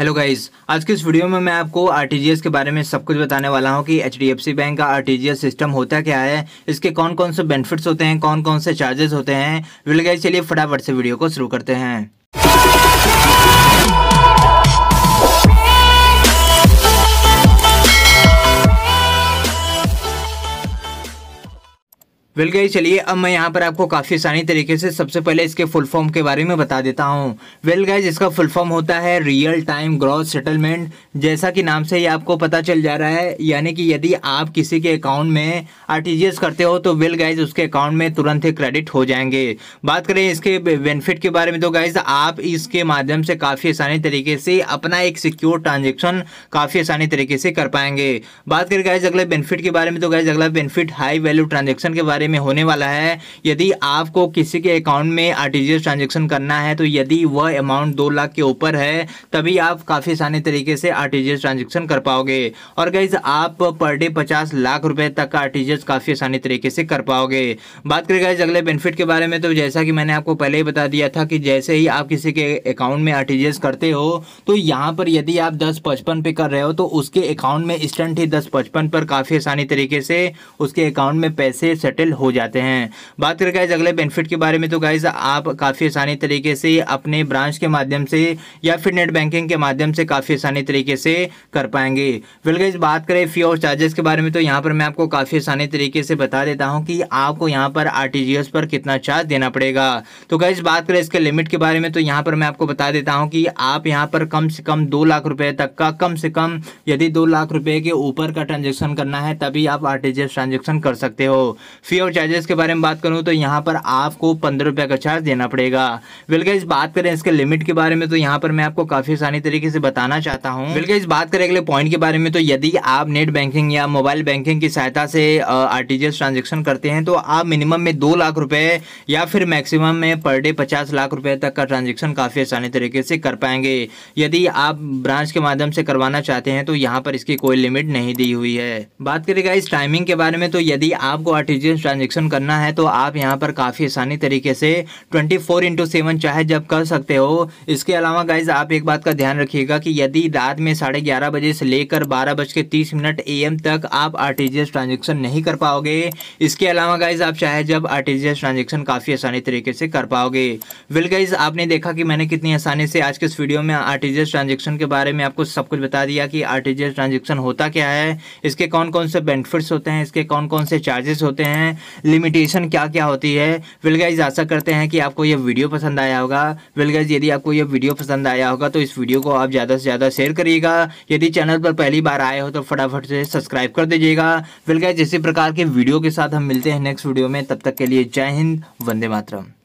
hello guys आज के इस वीडियो में मैं आपको आरटीजीएस के बारे में सब कुछ बताने वाला हूं कि एचडीएफसी बैंक का आरटीजीएस सिस्टम होता क्या है इसके कौन कौन से बेनिफिट्स होते हैं कौन कौन से चार्जेस होते हैं वीडियो गाइस चलिए फटाफट से वीडियो को शुरू करते हैं वेल गई चलिए अब मैं यहाँ पर आपको काफ़ी आसानी तरीके से सबसे पहले इसके फुल फॉर्म के बारे में बता देता हूँ वेल गाइज इसका फुल फॉर्म होता है रियल टाइम ग्रॉस सेटलमेंट जैसा कि नाम से ही आपको पता चल जा रहा है यानी कि यदि आप किसी के अकाउंट में आर करते हो तो वेल गाइज उसके अकाउंट में तुरंत ही क्रेडिट हो जाएंगे बात करें इसके बेनिफिट के बारे में तो गाइज आप इसके माध्यम से काफ़ी आसानी तरीके से अपना एक सिक्योर ट्रांजेक्शन काफ़ी आसानी तरीके से कर पाएंगे बात करें गाइज अगले बेनिफिट के बारे में तो गाइज अगला बेनिफिट हाई वैल्यू ट्रांजेक्शन के बारे बारे में होने वाला है यदि आपको किसी के अकाउंट में आर ट्रांजैक्शन करना है तो यदि वह अमाउंट दो लाख के ऊपर है तभी आप काफ़ी आसानी तरीके से आर ट्रांजैक्शन कर पाओगे और गाइज आप पर डे पचास लाख रुपए तक का आर काफ़ी आसानी तरीके से कर पाओगे बात करें गाइज अगले बेनिफिट के बारे में तो जैसा कि मैंने आपको पहले ही बता दिया था कि जैसे ही आप किसी के अकाउंट में आर करते हो तो यहाँ पर यदि आप दस पचपन पे कर रहे हो तो उसके अकाउंट में इंस्टेंट ही दस पचपन पर काफ़ी आसानी तरीके से उसके अकाउंट में पैसे सेटल शामिल हो जाते हैं बात करें गाइज अगले बेनिफिट के बारे में तो गाइज आप काफ़ी आसानी तरीके से अपने ब्रांच के माध्यम से या फिर नेट बैंकिंग के माध्यम से काफ़ी आसानी तरीके से कर पाएंगे वेल गाइज बात करें फी और चार्जेस के बारे में तो यहाँ पर मैं आपको काफ़ी आसानी तरीके से बता देता हूँ कि आपको यहाँ पर आर पर कितना चार्ज देना पड़ेगा तो गाइज बात करें इसके लिमिट के बारे में तो यहाँ पर मैं आपको बता देता हूँ कि आप यहाँ पर कम से कम दो लाख रुपए तक का कम से कम यदि दो लाख रुपए के ऊपर का ट्रांजेक्शन करना है तभी आप आर ट्रांजेक्शन कर सकते हो फी फी और चार्जेस के बारे में बात करूँ तो यहाँ पर आपको पंद्रह रुपये का चार्ज देना पड़ेगा बिल्कुल इस बात करें इसके लिमिट के बारे में तो यहाँ पर मैं आपको काफ़ी आसानी तरीके से बताना चाहता हूँ बिल्कुल इस बात करें अगले पॉइंट के बारे में तो यदि आप नेट बैंकिंग या मोबाइल बैंकिंग की सहायता से आर टी ट्रांजेक्शन करते हैं तो आप मिनिमम में दो लाख रुपए या फिर मैक्सिमम में पर डे पचास लाख रुपए तक का ट्रांजेक्शन काफ़ी आसानी तरीके से कर पाएंगे यदि आप ब्रांच के माध्यम से करवाना चाहते हैं तो यहाँ पर इसकी कोई लिमिट नहीं दी हुई है बात करेगा इस टाइमिंग के बारे में तो यदि आपको आर ट्रांजेक्शन करना है तो आप यहाँ पर काफ़ी आसानी तरीके से ट्वेंटी फोर इंटू सेवन चाहे जब कर सकते हो इसके अलावा गाइज आप एक बात का ध्यान रखिएगा कि यदि रात में साढ़े ग्यारह बजे से लेकर बारह बज के तीस मिनट ए तक आप आर टी ट्रांजेक्शन नहीं कर पाओगे इसके अलावा गाइज आप चाहे जब आर टी ट्रांजेक्शन काफ़ी आसानी तरीके से कर पाओगे विल गाइज आपने देखा कि मैंने कितनी आसानी से आज के इस वीडियो में आर टी ट्रांजेक्शन के बारे में आपको सब कुछ बता दिया कि आर टी ट्रांजेक्शन होता क्या है इसके कौन कौन से बेनिफिट्स होते हैं इसके कौन कौन से चार्जेस होते हैं लिमिटेशन क्या क्या होती है विल आशा करते हैं कि आपको यह वीडियो पसंद आया होगा विल यदि आपको यह वीडियो पसंद आया होगा तो इस वीडियो को आप ज़्यादा से ज़्यादा शेयर करिएगा यदि चैनल पर पहली बार आए हो तो फटाफट से सब्सक्राइब कर दीजिएगा विल इसी प्रकार के वीडियो के साथ हम मिलते हैं नेक्स्ट वीडियो में तब तक के लिए जय हिंद वंदे मातरम